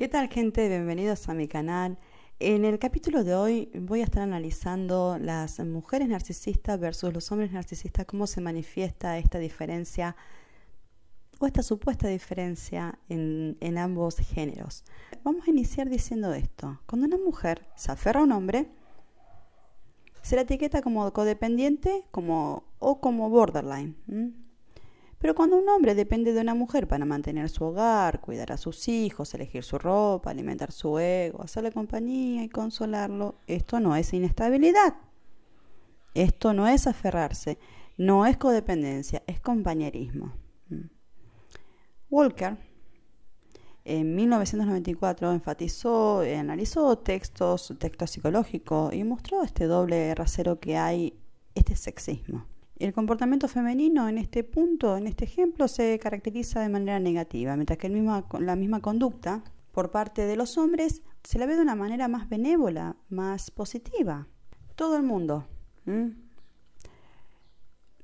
¿Qué tal gente? Bienvenidos a mi canal. En el capítulo de hoy voy a estar analizando las mujeres narcisistas versus los hombres narcisistas, cómo se manifiesta esta diferencia o esta supuesta diferencia en, ambos géneros. Vamos a iniciar diciendo esto. Cuando una mujer se aferra a un hombre, se la etiqueta como codependiente como, o como borderline. Pero cuando un hombre depende de una mujer para mantener su hogar, cuidar a sus hijos, elegir su ropa, alimentar su ego, hacerle compañía y consolarlo, esto no es inestabilidad. Esto no es aferrarse, no es codependencia, es compañerismo. Mm. Walker en 1994 enfatizó, analizó textos, textos psicológicos y mostró este doble rasero que hay, este sexismo. El comportamiento femenino en este punto, en este ejemplo, se caracteriza de manera negativa, mientras que la misma conducta por parte de los hombres se la ve de una manera más benévola, más positiva. Todo el mundo.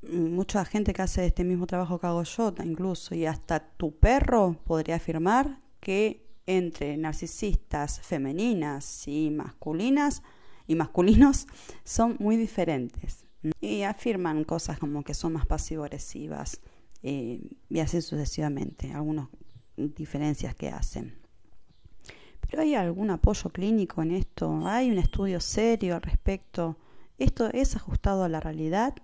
Mucha gente que hace este mismo trabajo que hago yo, incluso, y hasta tu perro podría afirmar que entre narcisistas femeninas y masculinas y masculinos son muy diferentes. Y afirman cosas como que son más pasivo-agresivas eh, y así sucesivamente, algunas diferencias que hacen. ¿Pero hay algún apoyo clínico en esto? ¿Hay un estudio serio al respecto? ¿Esto es ajustado a la realidad?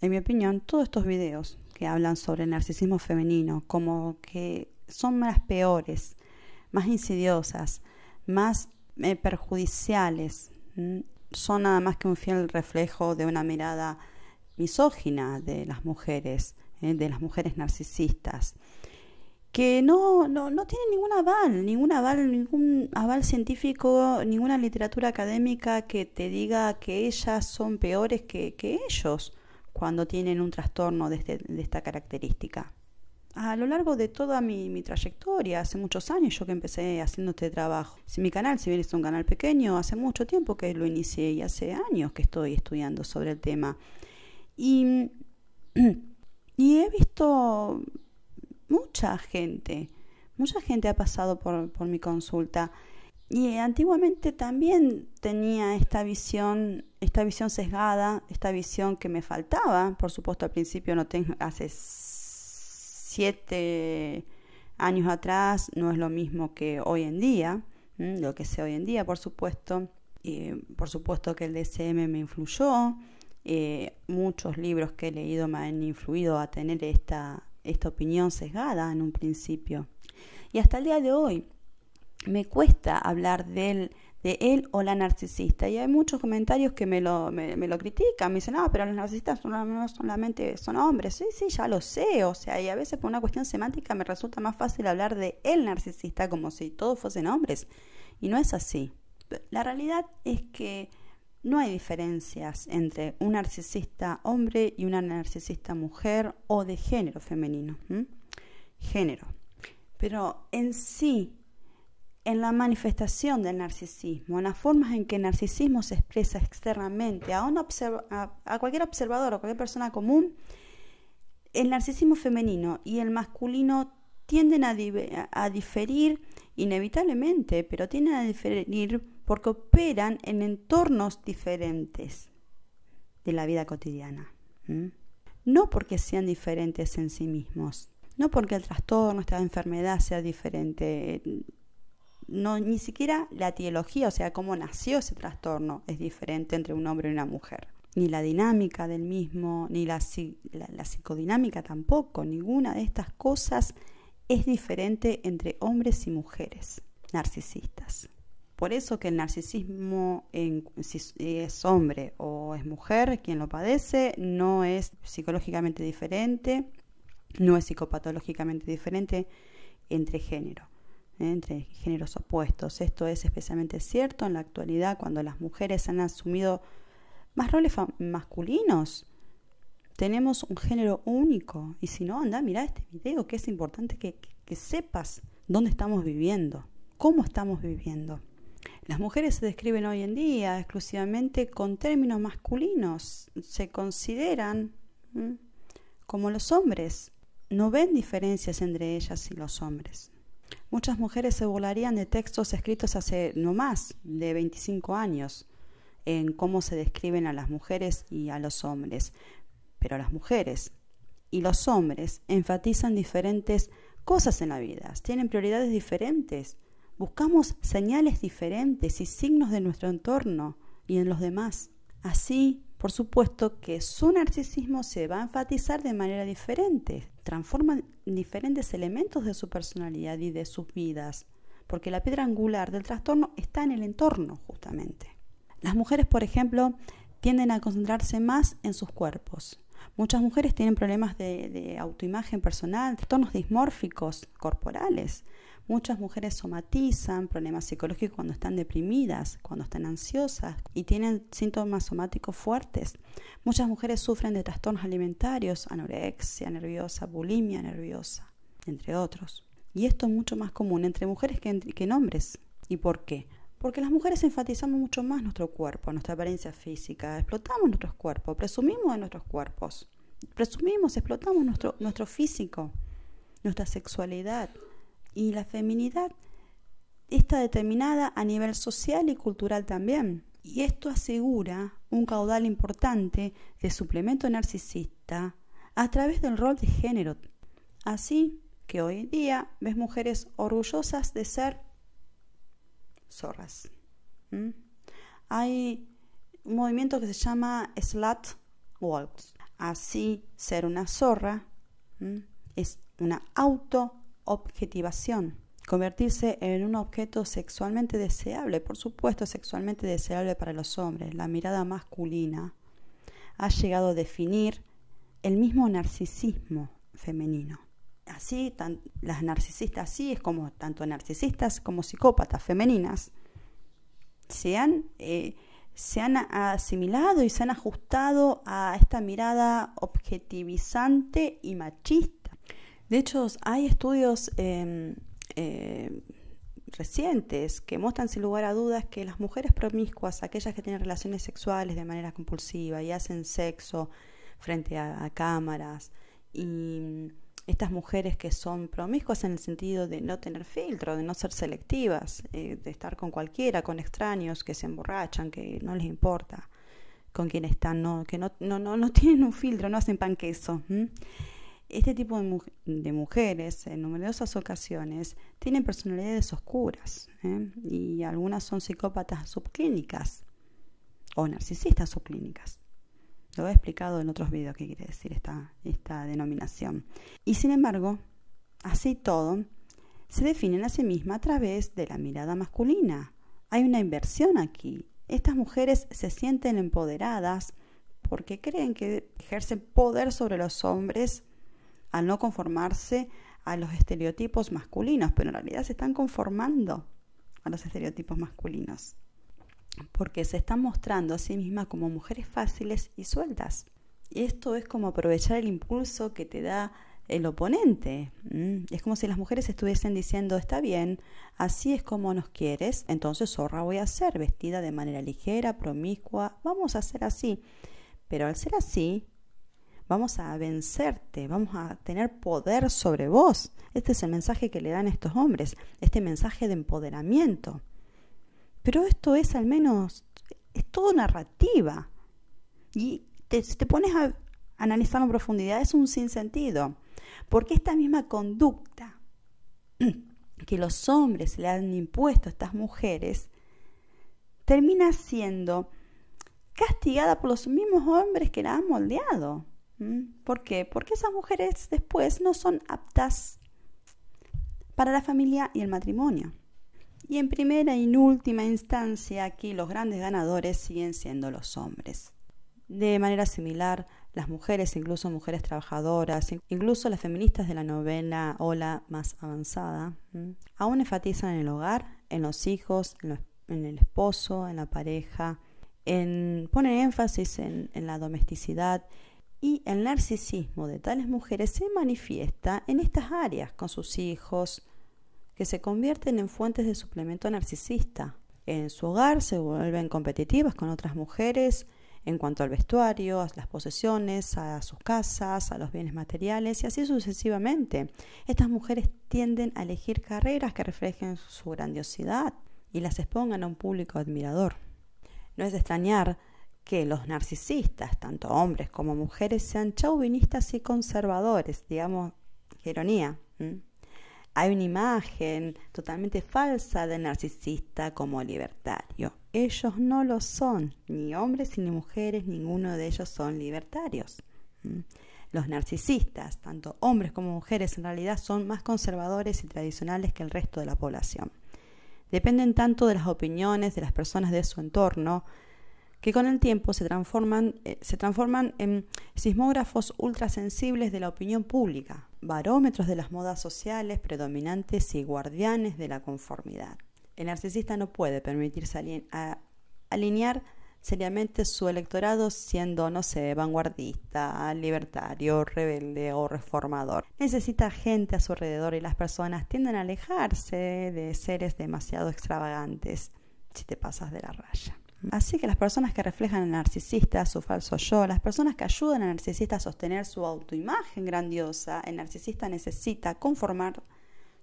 En mi opinión, todos estos videos que hablan sobre el narcisismo femenino como que son más peores, más insidiosas, más eh, perjudiciales, son nada más que un fiel reflejo de una mirada misógina de las mujeres, eh, de las mujeres narcisistas, que no, no, no tienen ningún aval, ningún aval, ningún aval científico, ninguna literatura académica que te diga que ellas son peores que, ellos cuando tienen un trastorno de este, esta característica a lo largo de toda mi, trayectoria, hace muchos años yo que empecé haciendo este trabajo. Si mi canal, si bien es un canal pequeño, hace mucho tiempo que lo inicié y hace años que estoy estudiando sobre el tema. Y, he visto mucha gente, mucha gente ha pasado por, mi consulta. Y antiguamente también tenía esta visión, esta visión sesgada, esta visión que me faltaba. Por supuesto, al principio no tengo, hace siete años atrás no es lo mismo que hoy en día, lo que sé hoy en día, por supuesto. por supuesto que el DCM me influyó, eh, muchos libros que he leído me han influido a tener esta, esta opinión sesgada en un principio. Y hasta el día de hoy me cuesta hablar del de él o la narcisista. Y hay muchos comentarios que me lo, critican, me dicen, ah, pero los narcisistas no solamente son hombres. Sí, sí, ya lo sé. O sea, y a veces por una cuestión semántica me resulta más fácil hablar de el narcisista como si todos fuesen hombres. Y no es así. La realidad es que no hay diferencias entre un narcisista hombre y una narcisista mujer o de género femenino. Género. Pero en sí, en la manifestación del narcisismo, en las formas en que el narcisismo se expresa externamente a, cualquier observador o cualquier persona común, el narcisismo femenino y el masculino tienden a, diferir inevitablemente, pero tienden a diferir porque operan en entornos diferentes de la vida cotidiana. No porque sean diferentes en sí mismos, no porque el trastorno, esta enfermedad sea diferente no, ni siquiera la etiología, o sea, cómo nació ese trastorno, es diferente entre un hombre y una mujer. Ni la dinámica del mismo, ni la, psicodinámica tampoco, ninguna de estas cosas es diferente entre hombres y mujeres narcisistas. Por eso que el narcisismo, si es hombre o es mujer quien lo padece, no es psicológicamente diferente, no es psicopatológicamente diferente entre género. ¿eh? entre géneros opuestos. Esto es especialmente cierto en la actualidad cuando las mujeres han asumido más roles masculinos. Tenemos un género único y si no, anda, mira este video que es importante que, sepas dónde estamos viviendo, cómo estamos viviendo. Las mujeres se describen hoy en día exclusivamente con términos masculinos, se consideran como los hombres, no ven diferencias entre ellas y los hombres. Muchas mujeres se burlarían de textos escritos hace no más de 25 años en cómo se describen a las mujeres y a los hombres. Pero las mujeres y los hombres enfatizan diferentes cosas en la vida, tienen prioridades diferentes, buscamos señales diferentes y signos de nuestro entorno y en los demás. Así por supuesto que su narcisismo se va a enfatizar de manera diferente, transforma diferentes elementos de su personalidad y de sus vidas, porque la piedra angular del trastorno está en el entorno justamente. Las mujeres, por ejemplo, tienden a concentrarse más en sus cuerpos. Muchas mujeres tienen problemas de, autoimagen personal, trastornos dismórficos corporales, Muchas mujeres somatizan problemas psicológicos cuando están deprimidas, cuando están ansiosas y tienen síntomas somáticos fuertes. Muchas mujeres sufren de trastornos alimentarios, anorexia nerviosa, bulimia nerviosa, entre otros. Y esto es mucho más común entre mujeres que entre hombres. ¿Y por qué? Porque las mujeres enfatizamos mucho más nuestro cuerpo, nuestra apariencia física, explotamos nuestros cuerpos, presumimos de nuestros cuerpos, presumimos, explotamos nuestro, nuestro físico, nuestra sexualidad, y la feminidad está determinada a nivel social y cultural también. Y esto asegura un caudal importante de suplemento narcisista a través del rol de género. Así que hoy en día ves mujeres orgullosas de ser zorras. Hay un movimiento que se llama slut walks. Así ser una zorra es una auto objetivación, convertirse en un objeto sexualmente deseable, por supuesto sexualmente deseable para los hombres, la mirada masculina, ha llegado a definir el mismo narcisismo femenino. Así, las narcisistas, así es como tanto narcisistas como psicópatas femeninas se han, eh, se han asimilado y se han ajustado a esta mirada objetivizante y machista de hecho, hay estudios em, eh, recientes que muestran sin lugar a dudas que las mujeres promiscuas, aquellas que tienen relaciones sexuales de manera compulsiva y hacen sexo frente a, cámaras, y mm, estas mujeres que son promiscuas en el sentido de no tener filtro, de no ser selectivas, eh, de estar con cualquiera, con extraños que se emborrachan, que no les importa con quién están, no, que no, no, no, tienen un filtro, no hacen pan queso. ¿Mm? este tipo de, mujeres en numerosas ocasiones tienen personalidades oscuras ¿eh? y algunas son psicópatas subclínicas o narcisistas subclínicas. Lo he explicado en otros videos qué quiere decir esta, esta denominación. Y sin embargo, así todo, se definen a sí mismas a través de la mirada masculina. Hay una inversión aquí. Estas mujeres se sienten empoderadas porque creen que ejercen poder sobre los hombres al no conformarse a los estereotipos masculinos, pero en realidad se están conformando a los estereotipos masculinos, porque se están mostrando a sí mismas como mujeres fáciles y sueltas. Y esto es como aprovechar el impulso que te da el oponente. Es como si las mujeres estuviesen diciendo, está bien, así es como nos quieres, entonces zorra voy a ser, vestida de manera ligera, promiscua, vamos a ser así. Pero al ser así, vamos a vencerte, vamos a tener poder sobre vos. Este es el mensaje que le dan estos hombres, este mensaje de empoderamiento. Pero esto es al menos, es todo narrativa. Y te, si te pones a analizarlo en profundidad, es un sinsentido. Porque esta misma conducta que los hombres le han impuesto a estas mujeres termina siendo castigada por los mismos hombres que la han moldeado. ¿Mm? ¿Por qué? Porque esas mujeres después no son aptas para la familia y el matrimonio. Y en primera y en última instancia aquí los grandes ganadores siguen siendo los hombres. De manera similar, las mujeres, incluso mujeres trabajadoras, incluso las feministas de la novena ola más avanzada, aún enfatizan en el hogar, en los hijos, en, el esposo, en la pareja, en, ponen énfasis en la domesticidad, y el narcisismo de tales mujeres se manifiesta en estas áreas con sus hijos, que se convierten en fuentes de suplemento narcisista. En su hogar se vuelven competitivas con otras mujeres en cuanto al vestuario, a las posesiones, a sus casas, a los bienes materiales y así sucesivamente. Estas mujeres tienden a elegir carreras que reflejen su grandiosidad y las expongan a un público admirador. No es de extrañar que los narcisistas, tanto hombres como mujeres, sean chauvinistas y conservadores, digamos, ironía. Hay una imagen totalmente falsa de narcisista como libertario. Ellos no lo son, ni hombres ni mujeres, ninguno de ellos son libertarios. Los narcisistas, tanto hombres como mujeres, en realidad son más conservadores y tradicionales que el resto de la población. Dependen tanto de las opiniones de las personas de su entorno, que con el tiempo eh, se transforman, en sismógrafos ultrasensibles de la opinión pública, barómetros de las modas sociales predominantes y guardianes de la conformidad. El narcisista no puede permitirse alinear seriamente su electorado siendo, no sé, vanguardista, libertario, rebelde o reformador. Necesita gente a su alrededor y las personas tienden a alejarse de seres demasiado extravagantes si te pasas de la raya. Así que las personas que reflejan al narcisista, su falso yo, las personas que ayudan al narcisista a sostener su autoimagen grandiosa, el narcisista necesita conformar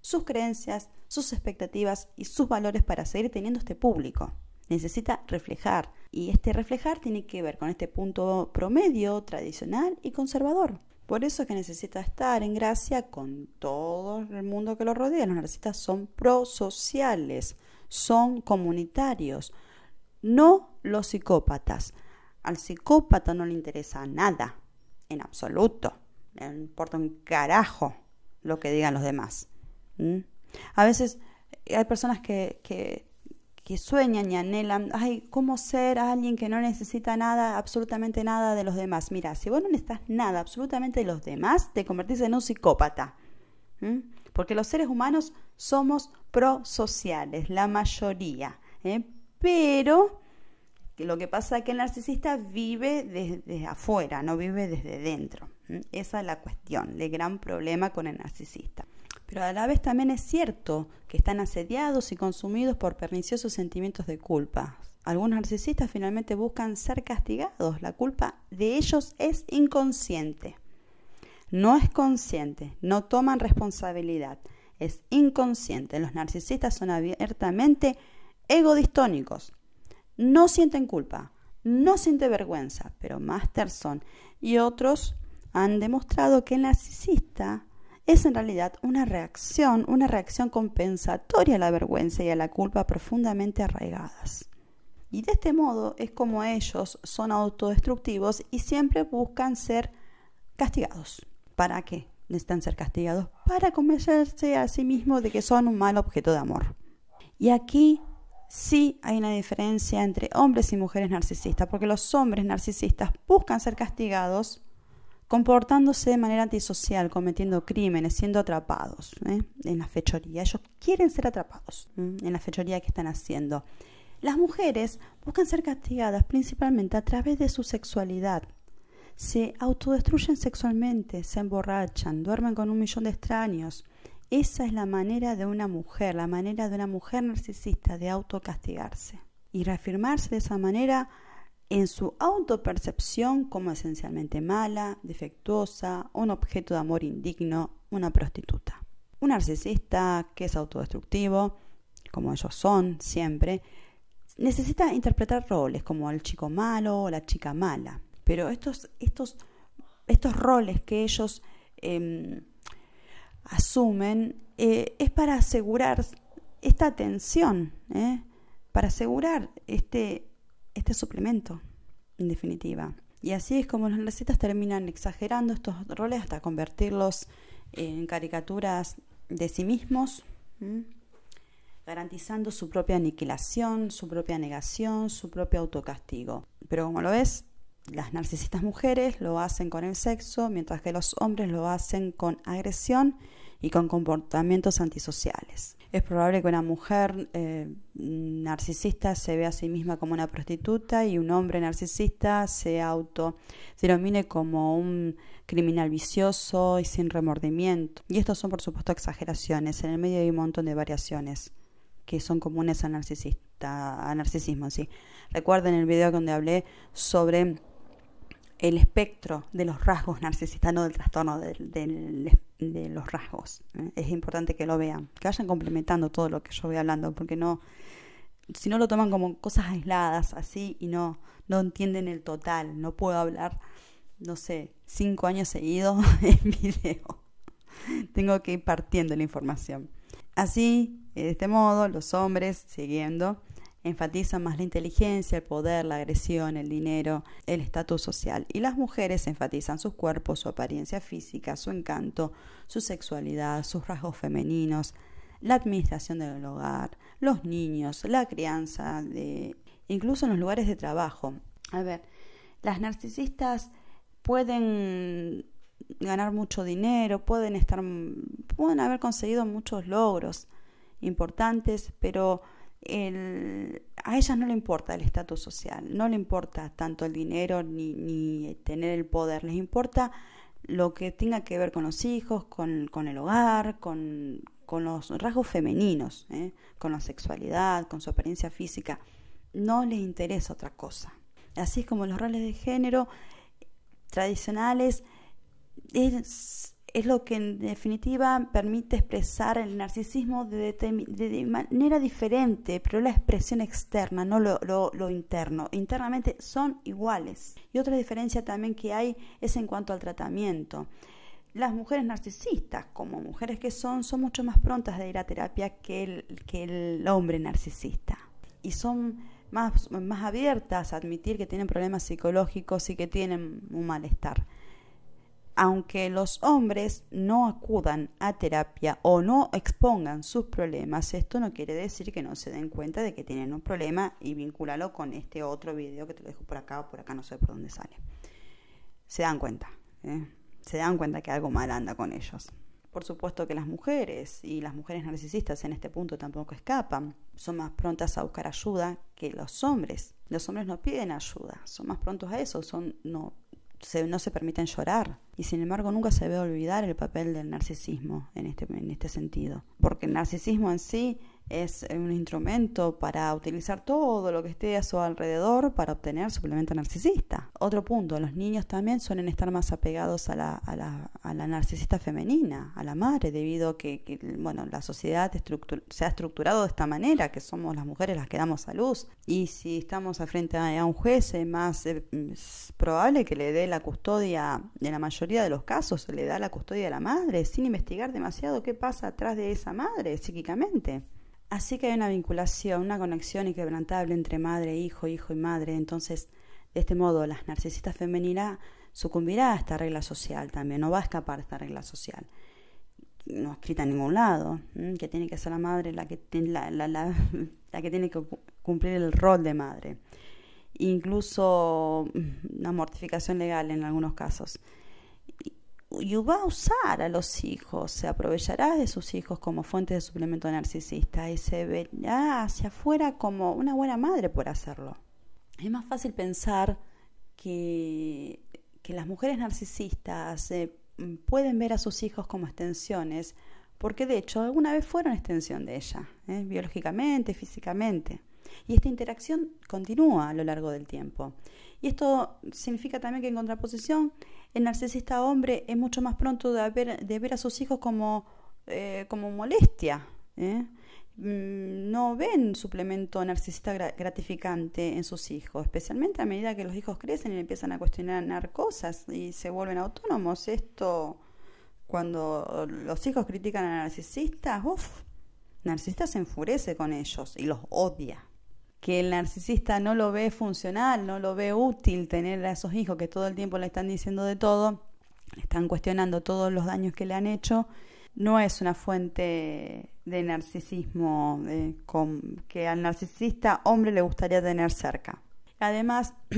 sus creencias, sus expectativas y sus valores para seguir teniendo este público. Necesita reflejar y este reflejar tiene que ver con este punto promedio, tradicional y conservador. Por eso que necesita estar en gracia con todo el mundo que lo rodea. Los narcisistas son prosociales, son comunitarios, no los psicópatas. Al psicópata no le interesa nada, en absoluto. No importa un carajo lo que digan los demás. A veces eh, hay personas que, sueñan y anhelan, ay, ¿cómo ser alguien que no necesita nada, absolutamente nada de los demás? Mira, si vos no necesitas nada absolutamente de los demás, te convertís en un psicópata. Porque los seres humanos somos prosociales, la mayoría. ¿eh? pero lo que pasa es que el narcisista vive desde, afuera, no vive desde dentro. Esa es la cuestión, el gran problema con el narcisista. Pero a la vez también es cierto que están asediados y consumidos por perniciosos sentimientos de culpa. Algunos narcisistas finalmente buscan ser castigados. La culpa de ellos es inconsciente. No es consciente, no toman responsabilidad. Es inconsciente. Los narcisistas son abiertamente distónicos No sienten culpa, no sienten vergüenza, pero Masterson y otros han demostrado que el narcisista es en realidad una reacción, una reacción compensatoria a la vergüenza y a la culpa profundamente arraigadas. Y de este modo es como ellos son autodestructivos y siempre buscan ser castigados. ¿Para qué? Necesitan ser castigados para convencerse a sí mismos de que son un mal objeto de amor. Y aquí sí hay una diferencia entre hombres y mujeres narcisistas, porque los hombres narcisistas buscan ser castigados comportándose de manera antisocial, cometiendo crímenes, siendo atrapados ¿eh? en la fechoría. Ellos quieren ser atrapados en la fechoría que están haciendo. Las mujeres buscan ser castigadas principalmente a través de su sexualidad. Se autodestruyen sexualmente, se emborrachan, duermen con un millón de extraños, esa es la manera de una mujer, la manera de una mujer narcisista de autocastigarse y reafirmarse de esa manera en su autopercepción como esencialmente mala, defectuosa, un objeto de amor indigno, una prostituta. Un narcisista que es autodestructivo, como ellos son siempre, necesita interpretar roles como el chico malo o la chica mala. Pero estos, estos, estos roles que ellos em, asumen eh, es para asegurar esta atención, eh, para asegurar este, este suplemento, en definitiva. Y así es como las recetas terminan exagerando estos roles hasta convertirlos en caricaturas de sí mismos, garantizando su propia aniquilación, su propia negación, su propio autocastigo. Pero como lo ves, las narcisistas mujeres lo hacen con el sexo, mientras que los hombres lo hacen con agresión y con comportamientos antisociales. Es probable que una mujer eh, narcisista se vea a sí misma como una prostituta y un hombre narcisista se auto nomine como un criminal vicioso y sin remordimiento. Y estos son por supuesto exageraciones, en el medio hay un montón de variaciones que son comunes al narcisista, al narcisismo Recuerden el video donde hablé sobre el espectro de los rasgos narcisistas, no del trastorno de los rasgos. ¿eh? Es importante que lo vean, que vayan complementando todo lo que yo voy hablando, porque no, si no lo toman como cosas aisladas así y no, no entienden el total, no puedo hablar, no sé, cinco años seguidos en video. Tengo que ir partiendo la información. Así, de este modo, los hombres, siguiendo, Enfatizan más la inteligencia, el poder, la agresión, el dinero, el estatus social. Y las mujeres enfatizan sus cuerpos, su apariencia física, su encanto, su sexualidad, sus rasgos femeninos, la administración del hogar, los niños, la crianza, de... incluso en los lugares de trabajo. A ver, las narcisistas pueden ganar mucho dinero, pueden estar, pueden haber conseguido muchos logros importantes, pero a ellas no le importa el estatus social, no le importa tanto el dinero ni, ni, tener el poder, les importa lo que tenga que ver con los hijos, con, el hogar, con, los rasgos femeninos, ¿eh? con la sexualidad, con su apariencia física. No les interesa otra cosa. Así es como los roles de género tradicionales es, es lo que en definitiva permite expresar el narcisismo de, manera diferente, pero la expresión externa, no lo, lo, interno. Internamente son iguales. Y otra diferencia también que hay es en cuanto al tratamiento. Las mujeres narcisistas, como mujeres que son, son mucho más prontas de ir a terapia que el, que el hombre narcisista. Y son más, más abiertas a admitir que tienen problemas psicológicos y que tienen un malestar aunque los hombres no acudan a terapia o no expongan sus problemas, esto no quiere decir que no se den cuenta de que tienen un problema y vincularlo con este otro video que te lo dejo por acá o por acá, no sé por dónde sale. Se dan cuenta, ¿eh? se dan cuenta que algo mal anda con ellos. Por supuesto que las mujeres y las mujeres narcisistas en este punto tampoco escapan. Son más prontas a buscar ayuda que los hombres. Los hombres no piden ayuda, son más prontos a eso, son no se, no se permiten llorar. Y sin embargo nunca se debe olvidar el papel del narcisismo en este, en este sentido. Porque el narcisismo en sí es un instrumento para utilizar todo lo que esté a su alrededor para obtener suplemento narcisista otro punto, los niños también suelen estar más apegados a la, a la, narcisista femenina, a la madre, debido a que, bueno, la sociedad se ha estructurado de esta manera, que somos las mujeres las que damos a luz. Y si estamos al frente a, un juez, es más eh, probable que le dé la custodia, en la mayoría de los casos, le da la custodia a la madre, sin investigar demasiado qué pasa atrás de esa madre psíquicamente. Así que hay una vinculación, una conexión inquebrantable entre madre, hijo, hijo y madre. Entonces, de este modo, las narcisistas femeninas sucumbirá a esta regla social también, no va a escapar a esta regla social. No escrita en ningún lado, que tiene que ser la madre la que, la que tiene que cumplir el rol de madre. Incluso mm, una mortificación legal en algunos casos y va a usar a los hijos, se aprovechará de sus hijos como fuente de suplemento narcisista y se verá hacia afuera como una buena madre por hacerlo es más fácil pensar que, que las mujeres narcisistas eh, pueden ver a sus hijos como extensiones, porque de hecho alguna vez fueron extensión de ella, eh, biológicamente, físicamente. Y esta interacción continúa a lo largo del tiempo. Y esto significa también que en contraposición, el narcisista hombre es mucho más pronto de ver, a sus hijos como, eh, como molestia, ¿eh? Mm, no ven suplemento narcisista gratificante en sus hijos, especialmente a medida que los hijos crecen y empiezan a cuestionar cosas y se vuelven autónomos. Esto, cuando los hijos critican a narcisistas, uff, narcisista se enfurece con ellos y los odia. Que el narcisista no lo ve funcional, no lo ve útil tener a esos hijos que todo el tiempo le están diciendo de todo, están cuestionando todos los daños que le han hecho, no es una fuente de narcisismo que al narcisista hombre le gustaría tener cerca. Además,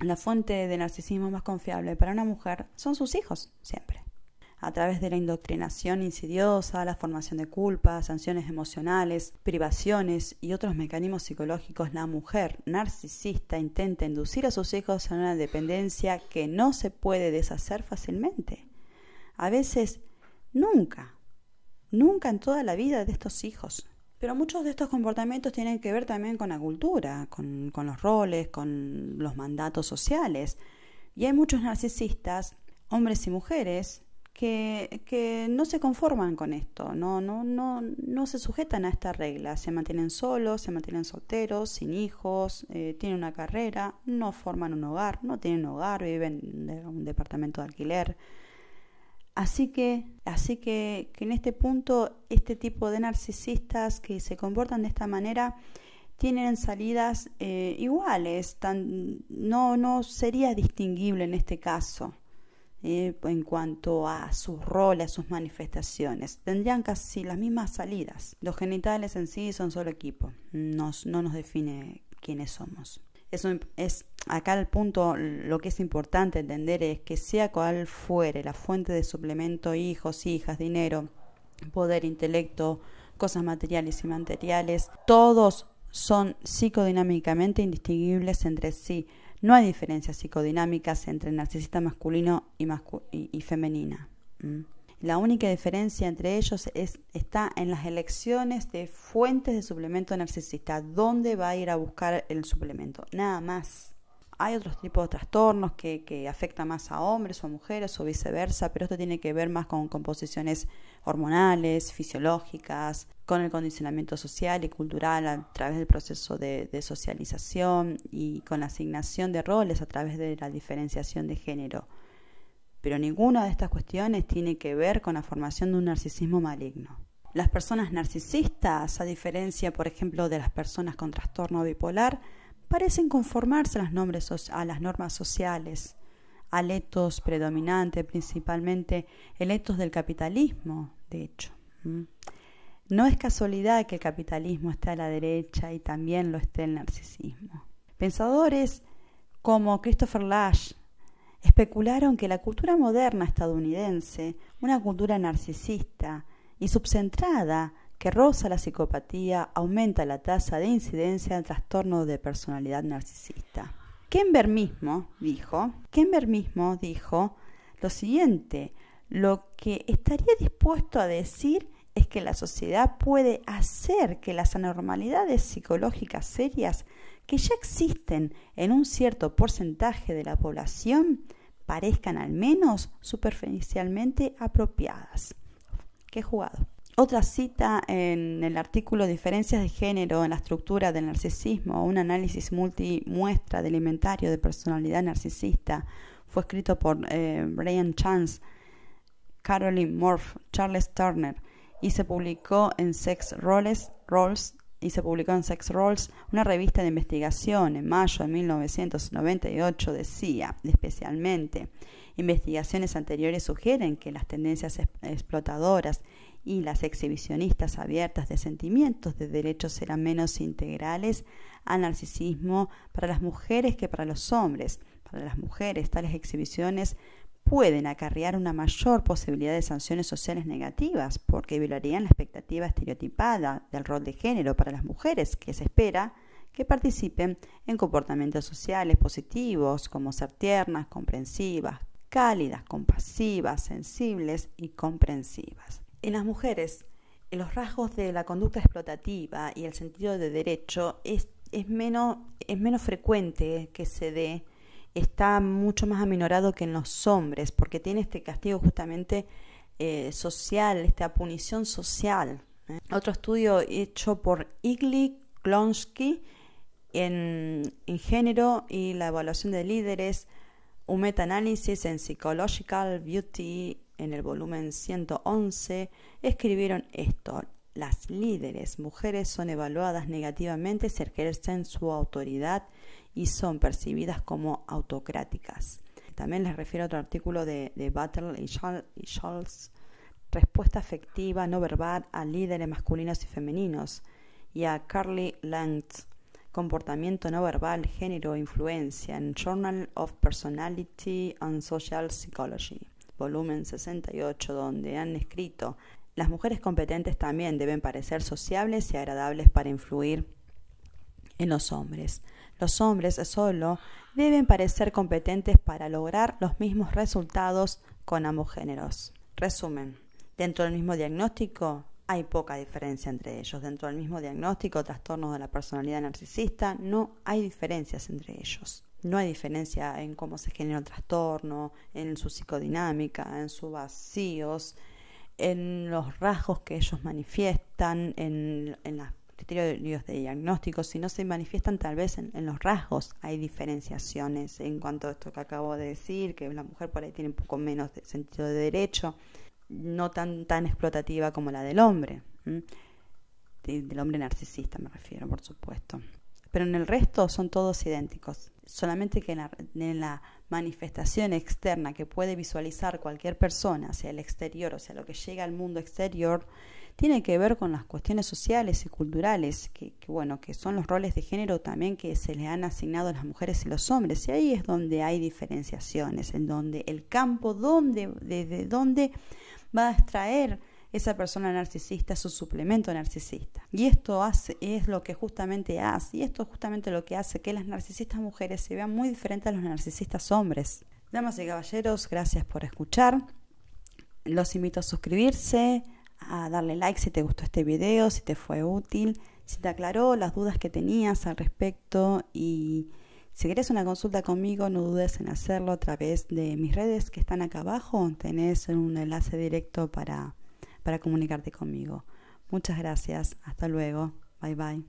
la fuente de narcisismo más confiable para una mujer son sus hijos, siempre. A través de la indoctrinación insidiosa, la formación de culpas, sanciones emocionales, privaciones y otros mecanismos psicológicos, la mujer narcisista intenta inducir a sus hijos a una dependencia que no se puede deshacer fácilmente. A veces, nunca nunca en toda la vida de estos hijos. Pero muchos de estos comportamientos tienen que ver también con la cultura, con, los roles, con los mandatos sociales. Y hay muchos narcisistas, hombres y mujeres, que, que, no se conforman con esto, no, no, no, no se sujetan a esta regla, se mantienen solos, se mantienen solteros, sin hijos, eh, tienen una carrera, no forman un hogar, no tienen hogar, viven en un departamento de alquiler, Así que, así que, en este punto este tipo de narcisistas que se comportan de esta manera tienen salidas eh, iguales, no, no sería distinguible en este caso eh, en cuanto a sus roles, a sus manifestaciones. Tendrían casi las mismas salidas. Los genitales en sí son solo equipo, no nos define quiénes somos. Es, es acá el punto, lo que es importante entender es que sea cual fuere la fuente de suplemento, hijos, hijas, dinero, poder, intelecto, cosas materiales y materiales, todos son psicodinámicamente indistinguibles entre sí. No hay diferencias psicodinámicas entre narcisista masculino y, y, femenina. La única diferencia entre ellos es, está en las elecciones de fuentes de suplemento narcisista, dónde va a ir a buscar el suplemento, nada más. Hay otros tipos de trastornos que, afectan más a hombres o a mujeres o viceversa, pero esto tiene que ver más con composiciones hormonales, fisiológicas, con el condicionamiento social y cultural a través del proceso de socialización y con la asignación de roles a través de la diferenciación de género pero ninguna de estas cuestiones tiene que ver con la formación de un narcisismo maligno. Las personas narcisistas, a diferencia, por ejemplo, de las personas con trastorno bipolar, parecen conformarse a las, normas sociales, al etos predominante, principalmente el etos del capitalismo, de hecho. No es casualidad que el capitalismo esté a la derecha y también lo esté el narcisismo. Pensadores como Christopher Lash, especularon que la cultura moderna estadounidense, una cultura narcisista y subcentrada que roza la psicopatía, aumenta la tasa de incidencia del trastorno de personalidad narcisista. Kember mismo dijo, mismo dijo lo siguiente, lo que estaría dispuesto a decir es que la sociedad puede hacer que las anormalidades psicológicas serias que ya existen en un cierto porcentaje de la población parezcan al menos superficialmente apropiadas. Qué jugado. Otra cita en el artículo Diferencias de género en la estructura del narcisismo, un análisis multimuestra del inventario de personalidad narcisista, fue escrito por eh, Brian Chance, Caroline Morph, Charles Turner y se publicó en Sex Roles, Roles y se publicó en Sex Rolls, una revista de investigación en mayo de 1998 decía especialmente, investigaciones anteriores sugieren que las tendencias explotadoras y las exhibicionistas abiertas de sentimientos de derechos eran menos integrales al narcisismo para las mujeres que para los hombres. Para las mujeres, tales exhibiciones pueden acarrear una mayor posibilidad de sanciones sociales negativas, porque violarían la expectativa estereotipada del rol de género para las mujeres, que se espera que participen en comportamientos sociales positivos, como ser tiernas, comprensivas, cálidas, compasivas, sensibles y comprensivas. En las mujeres, en los rasgos de la conducta explotativa y el sentido de derecho es, menos, es menos frecuente que se dé está mucho más aminorado que en los hombres, porque tiene este castigo justamente eh, social, esta punición social. ¿eh? Otro estudio hecho por Igli Klonsky en, género y la evaluación de líderes, un metaanálisis en Psychological Beauty en el volumen 111, escribieron esto. Las líderes mujeres son evaluadas negativamente se ejercen su autoridad y son percibidas como autocráticas. También les refiero a otro artículo de, Battle Battle y Scholz, Respuesta afectiva no verbal a líderes masculinos y femeninos, y a Carly Lang's Comportamiento no verbal, género e influencia, en Journal of Personality and Social Psychology, volumen 68, donde han escrito las mujeres competentes también deben parecer sociables y agradables para influir en los hombres. Los hombres solo deben parecer competentes para lograr los mismos resultados con ambos géneros. Resumen, dentro del mismo diagnóstico hay poca diferencia entre ellos. Dentro del mismo diagnóstico, trastornos de la personalidad narcisista, no hay diferencias entre ellos. No hay diferencia en cómo se genera el trastorno, en su psicodinámica, en sus vacíos, en los rasgos que ellos manifiestan, en, en las criterios de diagnóstico, Si no se manifiestan tal vez en, los rasgos. Hay diferenciaciones en cuanto a esto que acabo de decir, que la mujer por ahí tiene un poco menos de sentido de derecho, no tan, tan explotativa como la del hombre, del hombre narcisista me refiero, por supuesto. Pero en el resto son todos idénticos, solamente que en la, en la manifestación externa que puede visualizar cualquier persona, hacia el exterior, o sea, lo que llega al mundo exterior, tiene que ver con las cuestiones sociales y culturales, que, bueno, que son los roles de género también que se le han asignado a las mujeres y los hombres, y ahí es donde hay diferenciaciones, en donde el campo, donde, desde dónde va a extraer esa persona narcisista su suplemento narcisista. Y esto hace, es lo que justamente hace, y esto es justamente lo que hace que las narcisistas mujeres se vean muy diferentes a los narcisistas hombres. Damas y caballeros, gracias por escuchar. Los invito a suscribirse, a darle like si te gustó este video, si te fue útil, si te aclaró las dudas que tenías al respecto y si querés una consulta conmigo no dudes en hacerlo a través de mis redes que están acá abajo, tenés un enlace directo para, para comunicarte conmigo. Muchas gracias, hasta luego, bye bye.